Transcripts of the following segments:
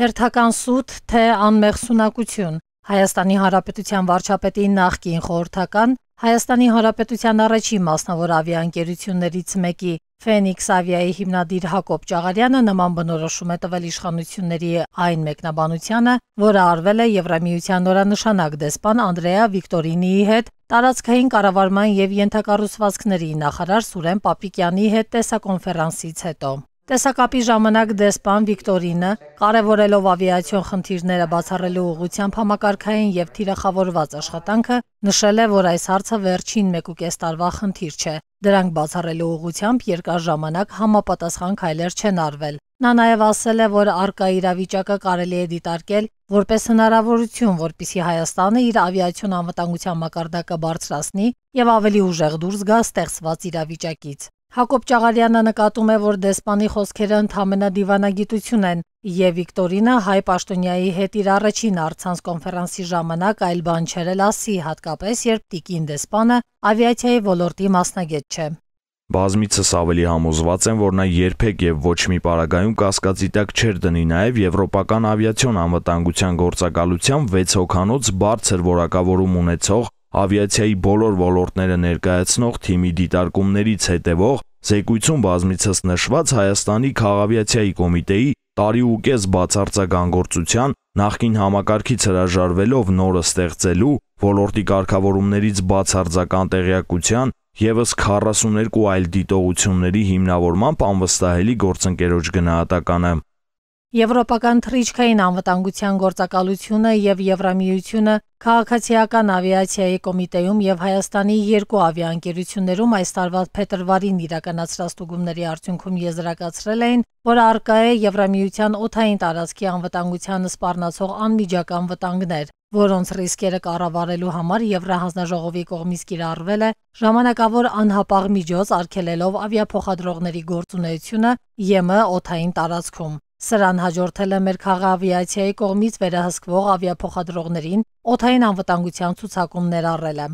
հերթական սուտ, թե անմեղսունակություն։ Հայաստանի Հանրապետության վարչապետի նախկին խորհրդական Հայաստանի Հանրապետության առաջին մասնավոր ավիաընկերություններից մեկի Phoenix Avia-ի հիմնադիր Հակոբ Ճաղարյանը նման բնորոշում է տվել իշխանությունների այն մեկնաբանությանը, որը արվել է Եվրամիության նորանշանակ դեսպան Անդրեա Վիկտորինիի հետ տարածքային կառավարման եւ ենթակառուցվածքների նախարար Սուրեն Պապիկյանի հետ տեսակոնֆերանսից հետո։ Տեսակապի ժամանակ դեսպան Վիկտորինը, կարևորելով ավիացիոն խնդիրները բացառելու ուղղությամբ համակարգային եւ թիրախավորված աշխատանքը, նշել է, որ այս հարցը վերջին 1.5 տարվա խնդիր չէ։ Դրանք բացառելու ուղղությամբ երկար ժամանակ համապատասխան քայլեր չեն արվել։ Նա նաև ասել է, որ արկա իրավիճակը կարելի է դիտարկել որպես հնարավորություն, որpիսի Հայաստանը իր ավիացիոն անվտանգության մակարդակը բարձրացնի եւ ավելի ուժեղ դուրս գա ստեղծված իրավիճակից։ Հակոբ Ճաղարյանը նկատում է, որ դեսպանի խոսքերը ընդհանրադիվանագիտություն են, եւ Վիկտորինը հայ պաշտոնյայի հետ իր առաջին արցանց կոնֆերանսի ժամանակ այլ բան չեր ասի, հատկապես երբ Տիկին դեսպանը ավիացիայի ոլորտի մասնագետ չէ։ Բազմիցս ավելի համոզված են, որ նա երբեք եւ ոչ մի պարագայում կասկածի տակ չեր դնի նաեւ եվրոպական ավիացիոն անվտանգության գործակալության 6 հոկանոց բարձր որակավորում ունեցող ավիացիայի բոլոր ոլորտները ներկայացնող թիմի դիտարկումներից հետևող զեկույցում բազմիցս նշված Հայաստանի քաղավիացիայի կոմիտեի տարի ու կես բացարձակ անգործության նախկին համակարգից հրաժարվելով նորը ստեղծելու ոլորտի կարգավորումներից բացարձակ անտեղյակության Եվս 42 այլ դիտողությունների հիմնավորմամբ անվստահելի գործընկերոջ գնահատականը Եվրոպական թռիչքային անվտանգության գործակալությունը եւ Եվրամիությունը քաղաքացիական ավիացիայի կոմիտեում եւ Հայաստանի երկու ավիաընկերություններում այս տարվա փետրվարին իրականացրած ստուգումների արդյունքում եզրակացրել էին, որ արկա է Եվրամիության օթային տարածքի անվտանգությանը սպառնացող անմիջական վտանգներ, որոնց ռիսկերը կառավարելու համար Եվրահանձնաժողովի կողմից կիրառվել է ժամանակավոր անհապաղ միջոց արգելելով ավիափոխադրողների գործունեությունը ԵՄ օթային տարածքում։ Սրան հաջորդել է մեր քաղաքավիացիայի կողմից վերահսկվող ավիափոխադրողներին օթային անվտանգության ցուցակումներ առելը։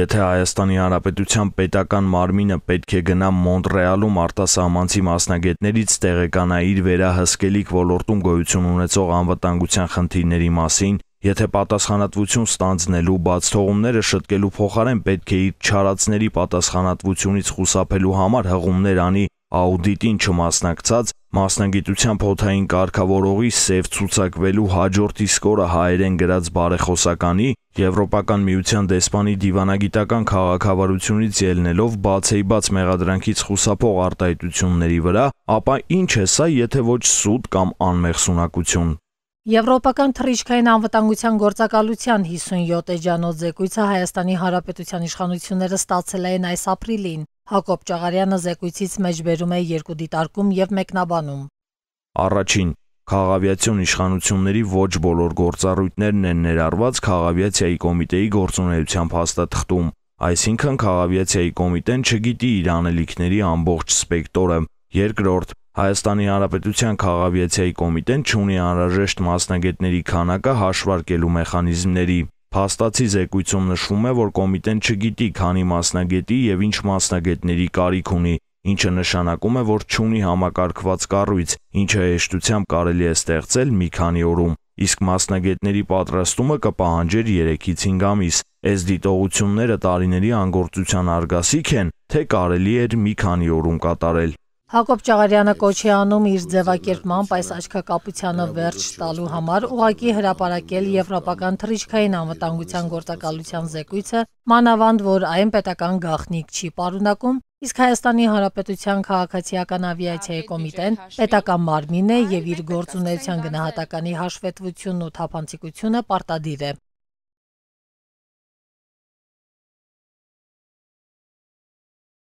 Եթե Հայաստանի Հանրապետության պետական մարմինը պետք է գնա Մոնտրեալում արտասահմանցի մասնագետներից տեղեկանա իր վերահսկելիք ոլորտում գոյություն ունեցող անվտանգության խնդիրների մասին, եթե պատասխանատվություն ստանձնելու բաց թողումները շտկելու փոխարեն պետք է իր չարածների պատասխանատվությունից խուսափելու համար հղումներ անի աուդիտին չմասնակցած մասնագիտությամբ հոթային կարգավորողի սև ցուցակվելու հաջորդ իսկ օրը հայերեն գրած բարեխոսականի Եվրոպական միության դեսպանի դիվանագիտական քաղաքավարությունից ելնելով բացեի բաց մեղադրանքից խուսափող արտահայտությունների վրա, ապա ինչ է սա, եթե ոչ սուտ կամ անմեղսունակություն։ Եվրոպական թռիչքային անվտանգության գործակալության 57 էջանոց զեկույցը Հայաստանի Հանրապետության իշխանությունները ստացել են այս ապրիլին։ Հակոբ Ճաղարյանը զեկույցից մեջբերում է երկու դիտարկում եւ մեկնաբանում։ Առաջին Խաղավիացիոն իշխանությունների ոչ բոլոր գործառույթներն են ներառված Խաղավիացիայի կոմիտեի գործունեությամբ հաստատխտում, այսինքն Խաղավիացիայի կոմիտեն չգիտի իր անելիքների ամբողջ սպեկտրը։ Երկրորդ Հայաստանի Հանրապետության Խաղավիացիայի կոմիտեն չունի անհրաժեշտ մասնագետների քանակը հաշվարկելու մեխանիզմների Փաստացի զեկույցում նշվում է, որ կոմիտեն չգիտի քանի մասնագետի եւ ինչ մասնագետների կարիք ունի, ինչը նշանակում է, որ չունի համակարգված կառույց, ինչը հեշտությամբ կարելի է ստեղծել մի քանի օրում, իսկ մասնագետների պատրաստումը կպահանջեր 3-ից 5 ամիս։ Այս դիտողությունները տարիների անգործության արգասիք են, թե կարելի էր մի քանի օրում կատարել։ Հակոբ Ճաղարյանը կոչ է անում իր ձևակերպմամբ այս աչքակապությանը վերջ տալու համար ուղակի հրապարակել եվրոպական թռիչքային անվտանգության գործակալության զեկույցը, մանավանդ որ այն պետական գաղտնիք չի պարունակում, իսկ Հայաստանի Հանրապետության քաղաքացիական ավիացիայի կոմիտեն պետական մարմին է եւ իր գործունեության գնահատականի հաշվետվությունն ու թափանցիկությունը պարտադիր է։